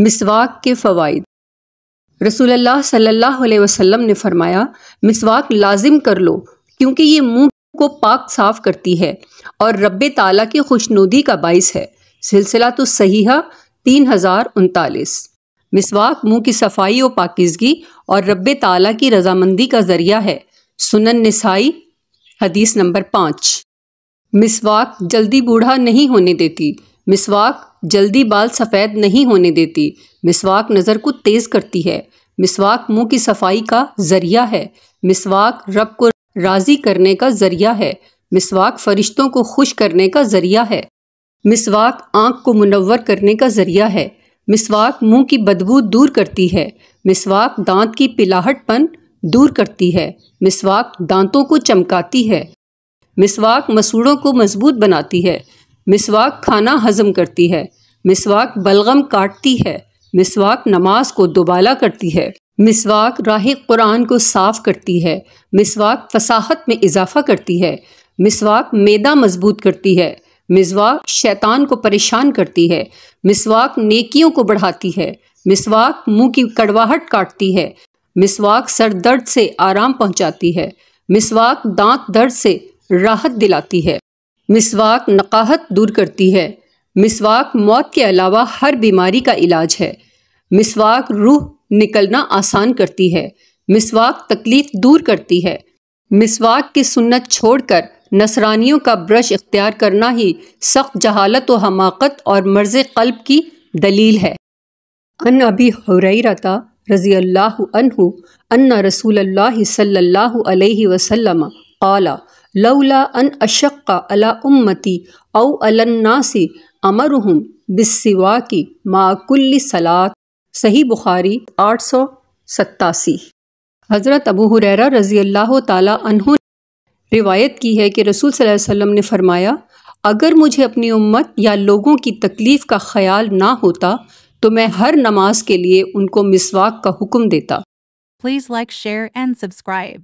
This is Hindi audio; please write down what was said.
मिसवाक के फ़वाद रसूल अलैहि वसल्लम ने फरमाया मिसवाक लाजिम कर लो क्योंकि ये मुंह को पाक साफ करती है और रब ताला की खुशनुदी का बायस है सिलसिला तो सही है तीन हज़ार उनतालीस मिसवाक मुंह की सफाई और पाकिजगी और रब ताला की रजामंदी का ज़रिया है सुनन नसाई हदीस नंबर पाँच मिसवाक जल्दी बूढ़ा नहीं होने देती मिसवाक जल्दी बाल सफ़ेद नहीं होने देती मिसवाक नज़र को तेज़ करती है मिसवाक मुंह की सफाई का ज़रिया है मिसवाक रब को राज़ी करने का ज़रिया है मिसवाक फरिश्तों को खुश करने का ज़रिया है मिसवाक आंख को मुनवर करने का ज़रिया है मिसवाक मुंह की बदबू दूर करती है मिसवाक दांत की पिलाहटपन दूर करती है मिसवाक दांतों को चमकाती है मिसवाक मसूड़ों को मजबूत बनाती है मिसवाक खाना हजम करती है मिसवाक बलगम काटती है मिसवाक नमाज को दुबाला करती है मिसवाक राह कुरान को साफ करती है मिसवाक फसाहत में इजाफा करती है मिसवाक मैदा मजबूत करती है मिसवाक शैतान को परेशान करती है मिसवाक नेकियों को बढ़ाती है मिसवाक मुंह की कड़वाहट काटती है मिसवाक सर दर्द से आराम पहुंचाती है मिसवाक दांत दर्द से राहत दिलाती है मिसवाक नकाहत दूर करती है मिसवाक मौत के अलावा हर बीमारी का इलाज है मिसवाक रूह निकलना आसान करती है मिसवाक तकलीफ दूर करती है मिसवाक की सुन्नत छोड़कर नसरानियों का ब्रश इख्तियार करना ही सख्त जहालत व हमाकत और मर्ज कल्ब की दलील है अन हुरई रता रज़ी अल्लाह अनहु अन्ना रसूल अल्लाह सल्लल्लाहु अलैहि वसल्लम काला लौला अन अशक्का अला उम्मती औ अलन्नासी अमरहम बिस्सिवा की माकुल्ल सलात सही बुखारी आठ सौ सत्तासी हज़रत अबू हुरैरा रज़ी अल्लाह तहों रिवायत की है कि रसूल सल्लल्लाहु अलैहि वसल्लम ने फरमाया अगर मुझे अपनी उम्मत या लोगों की तकलीफ़ का ख्याल ना होता तो मैं हर नमाज के लिए उनको मिसवाक का हुक्म देता please like share and subscribe